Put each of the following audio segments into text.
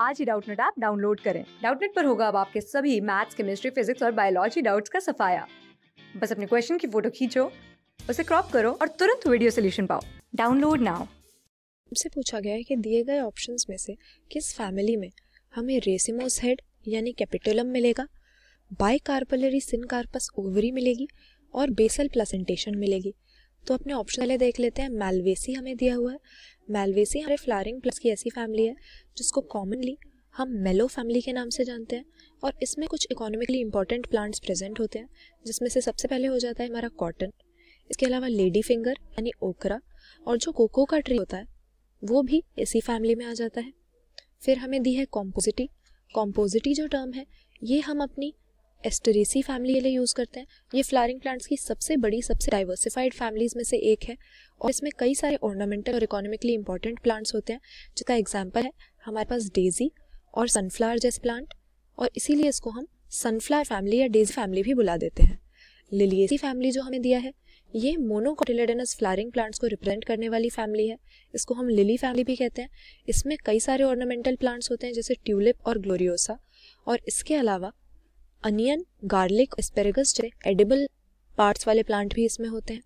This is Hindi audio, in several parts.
आज ही डाउटनेट ऐप डाउनलोड करें डाउटनेट पर होगा अब आपके सभी मैथ्स केमिस्ट्री फिजिक्स और बायोलॉजी डाउट्स का सफाया बस अपने क्वेश्चन की फोटो खींचो उसे क्रॉप करो और तुरंत वीडियो सोल्यूशन पाओ डाउनलोड नाउ हमसे पूछा गया है कि दिए गए ऑप्शंस में से किस फैमिली में हमें रेसिमोस हेड यानी कैपिटोलम मिलेगा बाइकार्पलरी सिनकार्पस ओवरी मिलेगी और बेसल प्लेसेंटेशन मिलेगी तो अपने ऑप्शन पहले देख लेते हैं मेलवेसी हमें दिया हुआ है मेलवेसी हमारे फ्लारिंग प्लस की ऐसी फैमिली है जिसको कॉमनली हम मेलो फैमिली के नाम से जानते हैं और इसमें कुछ इकोनॉमिकली इंपॉर्टेंट प्लांट्स प्रेजेंट होते हैं जिसमें से सबसे पहले हो जाता है हमारा कॉटन इसके अलावा लेडी फिंगर यानी ओकरा और जो कोको का ट्री होता है वो भी इसी फैमिली में आ जाता है फिर हमें दी है कॉम्पोजिटी कॉम्पोजिटी जो टर्म है ये हम अपनी एस्टरेसी फैमिली के लिए यूज़ करते हैं ये फ्लारिंग प्लांट्स की सबसे बड़ी सबसे डाइवर्सिफाइड फैमिलीज़ में से एक है और इसमें कई सारे ऑर्नामेंटल और इकोनॉमिकली इंपॉर्टेंट प्लांट्स होते हैं जिसका एग्जाम्पल है हमारे पास डेजी और सनफ्लावर जैसे प्लांट और इसीलिए इसको हम सनफ्लावर फैमिली या डेजी फैमिली भी बुला देते हैं लिलियसी फैमिली जो हमें दिया है ये मोनोकोटिलेडनस फ्लारिंग प्लांट्स को रिप्रेजेंट करने वाली फैमिली है इसको हम लिली फैमिली भी कहते हैं इसमें कई सारे ऑर्नामेंटल प्लांट्स होते हैं जैसे ट्यूलिप और ग्लोरियोसा और इसके अलावा अनियन गार्लिक स्पेरेगस जैसे एडिबल पार्ट्स वाले प्लांट भी इसमें होते हैं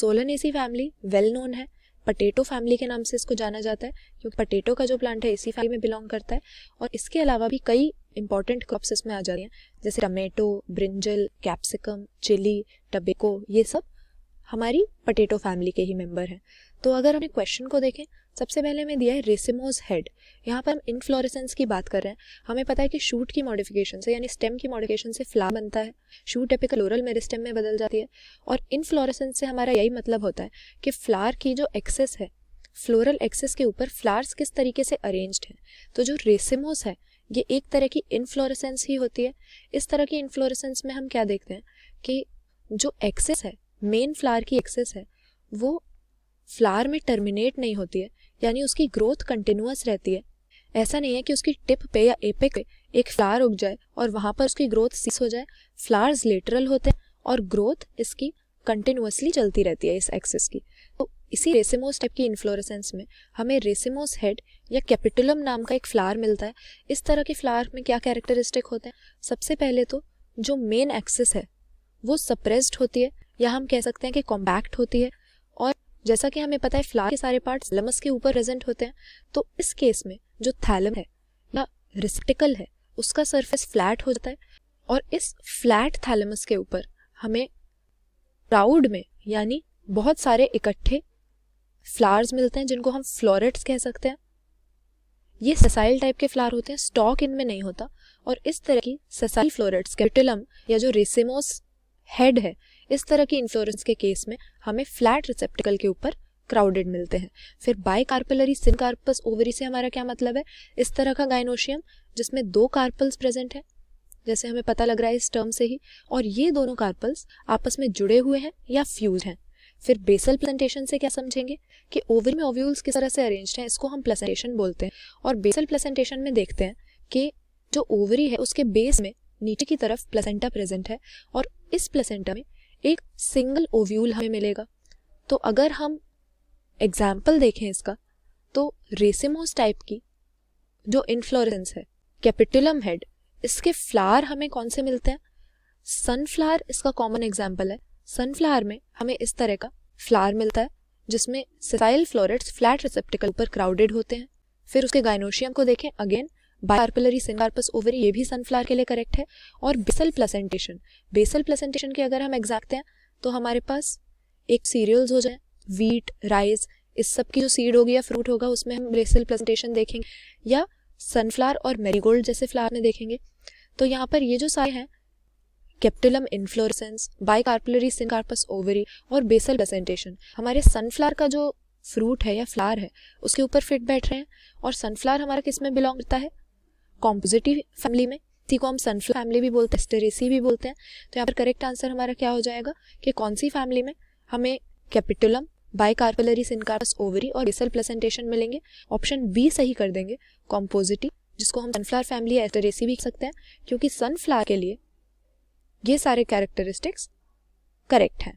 Solanaceae family well known है पटेटो फैमिली के नाम से इसको जाना जाता है क्योंकि पटेटो का जो प्लांट है इसी फैमिली में बिलोंग करता है और इसके अलावा भी कई इंपॉर्टेंट क्रॉप्स इसमें आ जाते हैं जैसे tomato brinjal capsicum chilli tobacco ये सब हमारी पटेटो फैमिली के ही मेंबर हैं तो अगर हम क्वेश्चन को देखें सबसे पहले हमें दिया है रेसिमोज हेड यहाँ पर हम इनफ्लोरेसेंस की बात कर रहे हैं हमें पता है कि शूट की मॉडिफिकेशन से यानी स्टेम की मॉडिफिकेशन से फ्लावर बनता है शूट एपिकल ओरल मेरिस्टेम में बदल जाती है और इनफ्लोरेसेंस से हमारा यही मतलब होता है कि फ्लार की जो एक्सेस है फ्लोरल एक्सेस के ऊपर फ्लार्स किस तरीके से अरेंज्ड हैं तो जो रेसिमोस है ये एक तरह की इनफ्लोरेसेंस ही होती है इस तरह की इनफ्लोरेसेंस में हम क्या देखते हैं कि जो एक्सेस है मेन फ्लार की एक्सेस है वो फ्लार में टर्मिनेट नहीं होती है यानी उसकी ग्रोथ कंटिन्यूस रहती है ऐसा नहीं है कि उसकी टिप पे या एपिक पे एक फ्लावर उग जाए और वहाँ पर उसकी ग्रोथ सीस हो जाए फ्लावर्स लेटरल होते हैं और ग्रोथ इसकी कंटिन्यूसली चलती रहती है इस एक्सेस की तो इसी रेसिमोस टाइप की इन्फ्लोरेसेंस में हमें रेसिमोस हेड या कैपिटुलम नाम का एक फ्लावर मिलता है इस तरह के फ्लावर में क्या कैरेक्टरिस्टिक होते हैं सबसे पहले तो जो मेन एक्सेस है वो सप्रेस्ड होती है या हम कह सकते हैं कि कॉम्पैक्ट होती है और जैसा कि हमें पता है फ्लावर के सारे पार्ट्स लमस के ऊपर प्रेजेंट होते हैं तो इस केस में जो थैलम है या रिस्टिकल है उसका सरफेस फ्लैट हो जाता है और इस फ्लैट थैलमस के ऊपर हमें क्राउड में यानी बहुत सारे इकट्ठे फ्लावर्स मिलते हैं जिनको हम फ्लोरेट्स कह सकते हैं ये ससाइल टाइप के फ्लावर होते हैं स्टॉक इनमें नहीं होता और इस तरह की ससाइल फ्लोरेट्स कैटिलम या जो रेसिमोस हेड है इस तरह की इंश्योरेंस के केस में हमें फ्लैट रिसेप्टिकल के ऊपर क्राउडेड मिलते हैं फिर bicarpellary syncarpous ovary से हमारा क्या मतलब है इस तरह का गाइनोशियम जिसमें दो कार्पल्स प्रेजेंट हैं जैसे हमें पता लग रहा है इस टर्म से ही और ये दोनों कार्पल्स आपस में जुड़े हुए हैं या फ्यूज हैं फिर बेसल प्लेंटेशन से क्या समझेंगे कि ओवरी में ओव्यूल्स किस तरह से अरेंज हैं इसको हम प्लेसेंटेशन बोलते हैं और बेसल प्लेसेंटेशन में देखते हैं कि जो ओवरी है उसके बेस में नीचे की तरफ प्लेसेंटा प्रेजेंट है और इस प्लेसेंटा में एक सिंगल ओव्यूल हमें मिलेगा तो अगर हम एग्जाम्पल देखें इसका तो रेसिमोस टाइप की जो इन्फ्लोरेंस है कैपिटुलम हेड इसके फ्लावर हमें कौन से मिलते हैं सनफ्लावर इसका कॉमन एग्जाम्पल है सनफ्लावर में हमें इस तरह का फ्लावर मिलता है जिसमें सिसाइल फ्लोरेट्स फ्लैट रिसेप्टिकल पर क्राउडेड होते हैं फिर उसके गाइनोशियम को देखें अगेन बायपार्पुलरी सिनकार्पस ओवरी ये भी सनफ्लावर के लिए करेक्ट है और बेसल प्लेसेंटेशन बेसल प्लेसेंटेशन की अगर हम एग्जैक्ट हैं तो हमारे पास एक सीरियल्स हो जाए वीट राइस इस सब की जो सीड होगी या फ्रूट होगा उसमें हम बेसल प्लेसेंटेशन देखेंगे या सनफ्लावर और मेरीगोल्ड जैसे फ्लावर में देखेंगे तो यहाँ पर ये जो सारे हैं capitulum inflorescence bicarpellary syncarpous ovary और बेसल प्लेसेंटेशन हमारे सनफ्लावर का जो फ्रूट है या फ्लावर है उसके ऊपर फिट बैठ रहे हैं और सनफ्लावर हमारा किस में बिलोंग करता है कॉम्पोजिटिव फैमिली में ठीक को हम सनफ्लावर फैमिली भी बोलते हैं एस्टेरेसी भी बोलते हैं तो यहाँ पर करेक्ट आंसर हमारा क्या हो जाएगा कि कौन सी फैमिली में हमें कैपिटुलम बाइकार्पलरी सिनकार्पस ओवरी और बेसल प्लेसेंटेशन मिलेंगे ऑप्शन बी सही कर देंगे कॉम्पोजिटिव जिसको हम सनफ्लावर फैमिली एस्टेरेसी भी सकते हैं क्योंकि सनफ्लावर के लिए ये सारे कैरेक्टरिस्टिक्स करेक्ट हैं